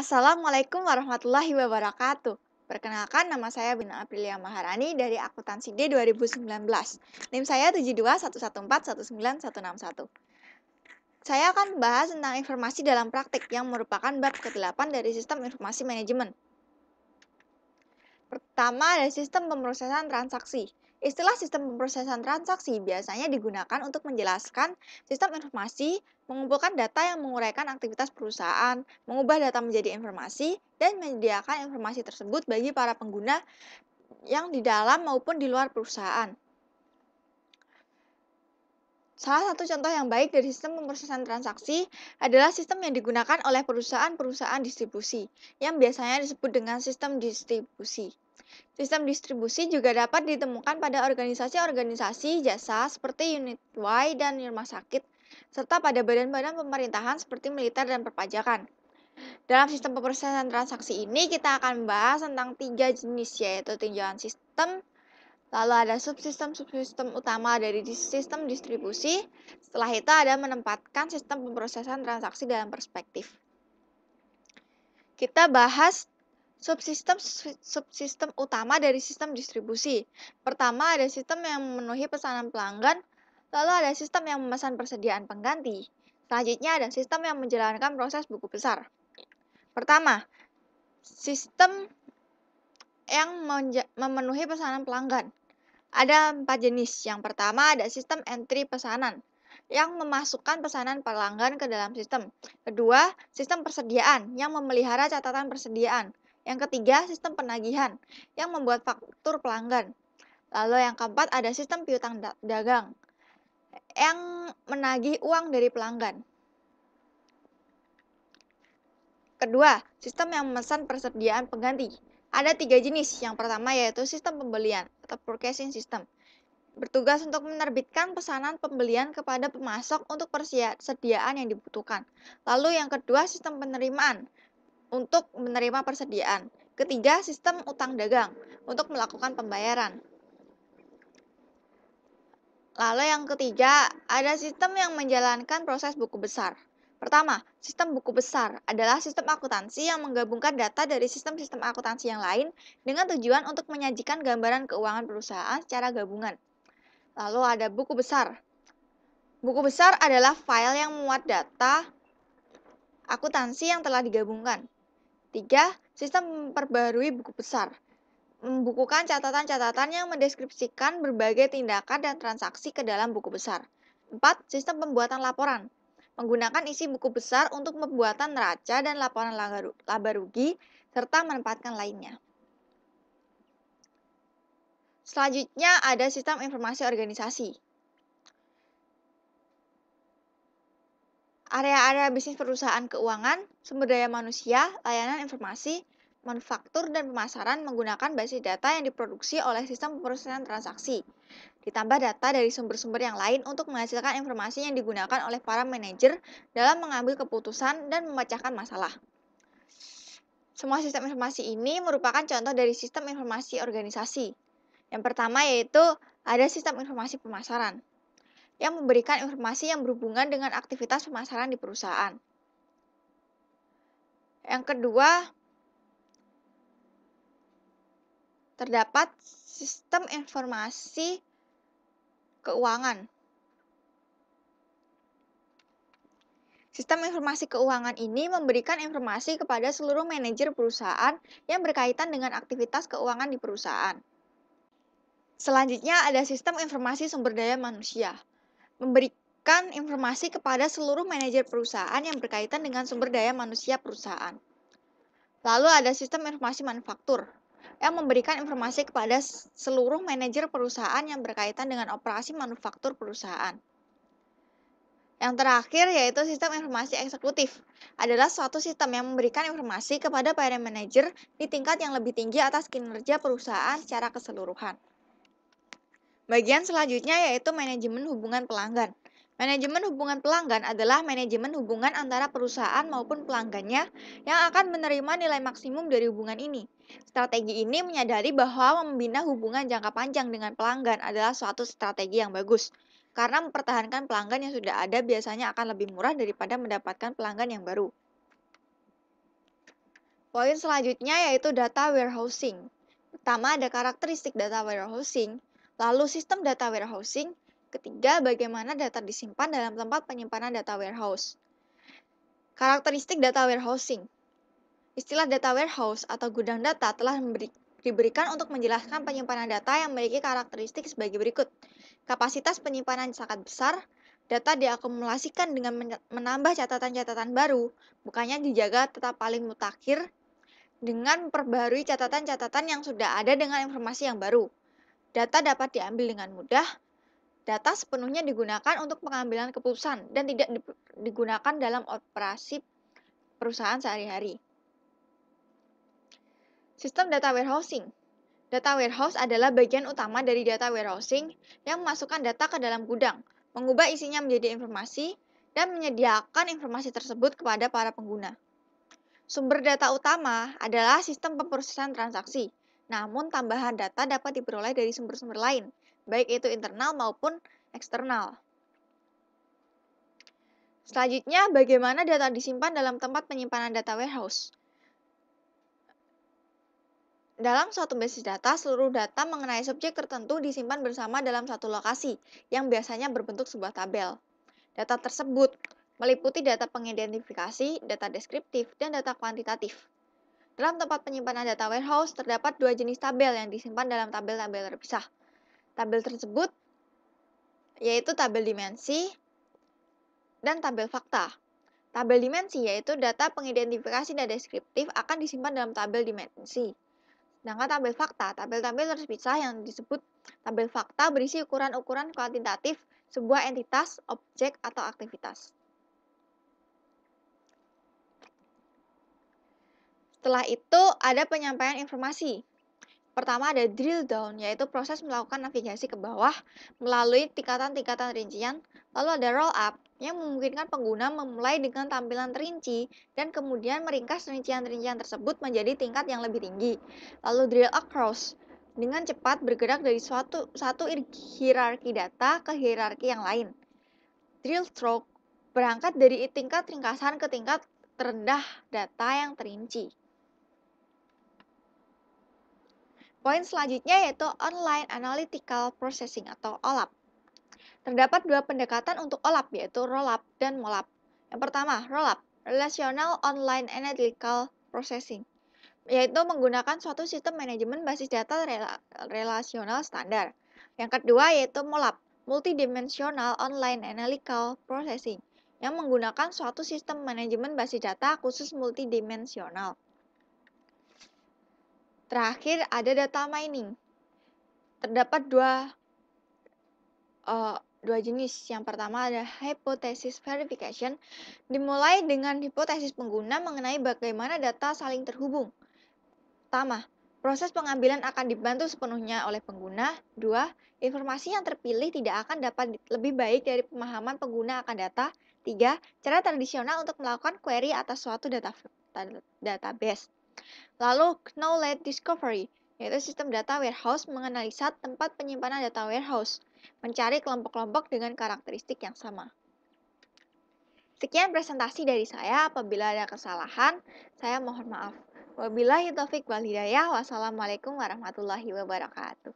Assalamualaikum warahmatullahi wabarakatuh. Perkenalkan, nama saya Bina Aprilia Maharani dari Akuntansi D 2019. NIM saya 721141961. Saya akan membahas tentang informasi dalam praktik yang merupakan bab ke-8 dari Sistem Informasi Manajemen. Pertama, ada sistem pemrosesan transaksi. Istilah sistem pemrosesan transaksi biasanya digunakan untuk menjelaskan sistem informasi, mengumpulkan data yang menguraikan aktivitas perusahaan, mengubah data menjadi informasi, dan menyediakan informasi tersebut bagi para pengguna yang di dalam maupun di luar perusahaan. Salah satu contoh yang baik dari sistem pemrosesan transaksi adalah sistem yang digunakan oleh perusahaan-perusahaan distribusi, yang biasanya disebut dengan sistem distribusi. Sistem distribusi juga dapat ditemukan pada organisasi-organisasi jasa seperti unit Y dan rumah sakit, serta pada badan-badan pemerintahan seperti militer dan perpajakan. Dalam sistem pemrosesan transaksi ini, kita akan membahas tentang tiga jenis, yaitu tinjauan sistem, lalu ada subsistem-subsistem utama dari sistem distribusi, setelah itu ada menempatkan sistem pemrosesan transaksi dalam perspektif. Kita bahas subsistem subsistem utama dari sistem distribusi. Pertama, ada sistem yang memenuhi pesanan pelanggan, lalu ada sistem yang memesan persediaan pengganti. Selanjutnya ada sistem yang menjalankan proses buku besar. Pertama, sistem yang memenuhi pesanan pelanggan. Ada empat jenis. Yang pertama ada sistem entry pesanan yang memasukkan pesanan pelanggan ke dalam sistem. Kedua, sistem persediaan yang memelihara catatan persediaan. Yang ketiga, sistem penagihan yang membuat faktur pelanggan. Lalu yang keempat ada sistem piutang dagang yang menagih uang dari pelanggan. Kedua, sistem yang memesan persediaan pengganti. Ada tiga jenis. Yang pertama yaitu sistem pembelian atau purchasing system. Bertugas untuk menerbitkan pesanan pembelian kepada pemasok untuk persediaan yang dibutuhkan. Lalu yang kedua, sistem penerimaan untuk menerima persediaan. Ketiga, sistem utang dagang untuk melakukan pembayaran. Lalu yang ketiga, ada sistem yang menjalankan proses buku besar. Pertama, sistem buku besar adalah sistem akuntansi yang menggabungkan data dari sistem-sistem akuntansi yang lain dengan tujuan untuk menyajikan gambaran keuangan perusahaan secara gabungan. Lalu ada buku besar. Buku besar adalah file yang memuat data akuntansi yang telah digabungkan. Tiga, sistem memperbarui buku besar. Membukukan catatan-catatan yang mendeskripsikan berbagai tindakan dan transaksi ke dalam buku besar. Empat, sistem pembuatan laporan. Menggunakan isi buku besar untuk pembuatan neraca dan laporan laba rugi, serta menempatkan lainnya. Selanjutnya ada sistem informasi organisasi. area-area bisnis perusahaan keuangan, sumber daya manusia, layanan informasi, manufaktur, dan pemasaran menggunakan basis data yang diproduksi oleh sistem pemrosesan transaksi. Ditambah data dari sumber-sumber yang lain untuk menghasilkan informasi yang digunakan oleh para manajer dalam mengambil keputusan dan memecahkan masalah. Semua sistem informasi ini merupakan contoh dari sistem informasi organisasi. Yang pertama yaitu ada sistem informasi pemasaran yang memberikan informasi yang berhubungan dengan aktivitas pemasaran di perusahaan. Yang kedua, terdapat sistem informasi keuangan. Sistem informasi keuangan ini memberikan informasi kepada seluruh manajer perusahaan yang berkaitan dengan aktivitas keuangan di perusahaan. Selanjutnya ada sistem informasi sumber daya manusia memberikan informasi kepada seluruh manajer perusahaan yang berkaitan dengan sumber daya manusia perusahaan. Lalu ada sistem informasi manufaktur yang memberikan informasi kepada seluruh manajer perusahaan yang berkaitan dengan operasi manufaktur perusahaan. Yang terakhir yaitu sistem informasi eksekutif. Adalah suatu sistem yang memberikan informasi kepada para manajer di tingkat yang lebih tinggi atas kinerja perusahaan secara keseluruhan. Bagian selanjutnya yaitu manajemen hubungan pelanggan. Manajemen hubungan pelanggan adalah manajemen hubungan antara perusahaan maupun pelanggannya yang akan menerima nilai maksimum dari hubungan ini. Strategi ini menyadari bahwa membina hubungan jangka panjang dengan pelanggan adalah suatu strategi yang bagus, karena mempertahankan pelanggan yang sudah ada biasanya akan lebih murah daripada mendapatkan pelanggan yang baru. Poin selanjutnya yaitu data warehousing. Pertama ada karakteristik data warehousing, Lalu sistem data warehousing. Ketiga, bagaimana data disimpan dalam tempat penyimpanan data warehouse. Karakteristik data warehousing. Istilah data warehouse atau gudang data telah memberi, diberikan untuk menjelaskan penyimpanan data yang memiliki karakteristik sebagai berikut. Kapasitas penyimpanan sangat besar, data diakumulasikan dengan menambah catatan-catatan baru, bukannya dijaga tetap paling mutakhir dengan memperbarui catatan-catatan yang sudah ada dengan informasi yang baru. Data dapat diambil dengan mudah. Data sepenuhnya digunakan untuk pengambilan keputusan dan tidak digunakan dalam operasi perusahaan sehari-hari. Sistem data warehousing. Data warehouse adalah bagian utama dari data warehousing yang memasukkan data ke dalam gudang, mengubah isinya menjadi informasi, dan menyediakan informasi tersebut kepada para pengguna. Sumber data utama adalah sistem pemprosesan transaksi, namun tambahan data dapat diperoleh dari sumber-sumber lain, baik itu internal maupun eksternal. Selanjutnya, bagaimana data disimpan dalam tempat penyimpanan data warehouse? Dalam suatu basis data, seluruh data mengenai subjek tertentu disimpan bersama dalam satu lokasi, yang biasanya berbentuk sebuah tabel. Data tersebut meliputi data pengidentifikasi, data deskriptif, dan data kuantitatif. Dalam tempat penyimpanan data warehouse, terdapat dua jenis tabel yang disimpan dalam tabel-tabel terpisah. Tabel tersebut yaitu tabel dimensi dan tabel fakta. Tabel dimensi yaitu data pengidentifikasi dan deskriptif akan disimpan dalam tabel dimensi. Sedangkan tabel fakta, tabel-tabel terpisah yang disebut tabel fakta berisi ukuran-ukuran kuantitatif sebuah entitas, objek, atau aktivitas. Setelah itu ada penyampaian informasi. Pertama ada drill down, yaitu proses melakukan navigasi ke bawah melalui tingkatan-tingkatan rincian. Lalu ada roll up, yang memungkinkan pengguna memulai dengan tampilan terinci dan kemudian meringkas rincian-rincian tersebut menjadi tingkat yang lebih tinggi. Lalu drill across, dengan cepat bergerak dari suatu satu hierarki data ke hierarki yang lain. Drill stroke berangkat dari tingkat ringkasan ke tingkat terendah data yang terinci. Poin selanjutnya yaitu Online Analytical Processing atau OLAP. Terdapat dua pendekatan untuk OLAP yaitu ROLAP dan MOLAP. Yang pertama, ROLAP, Relational Online Analytical Processing, yaitu menggunakan suatu sistem manajemen basis data rela relasional standar. Yang kedua yaitu MOLAP, Multidimensional Online Analytical Processing, yang menggunakan suatu sistem manajemen basis data khusus multidimensional. Terakhir ada data mining. Terdapat dua uh, dua jenis. Yang pertama ada hypothesis verification, dimulai dengan hipotesis pengguna mengenai bagaimana data saling terhubung. Pertama, proses pengambilan akan dibantu sepenuhnya oleh pengguna. Dua, informasi yang terpilih tidak akan dapat lebih baik dari pemahaman pengguna akan data. Tiga, cara tradisional untuk melakukan query atas suatu data database. Lalu, knowledge discovery, yaitu sistem data warehouse menganalisa tempat penyimpanan data warehouse, mencari kelompok-kelompok dengan karakteristik yang sama. Sekian presentasi dari saya. Apabila ada kesalahan, saya mohon maaf. Wabillahi taufik wal hidayah. Wassalamualaikum warahmatullahi wabarakatuh.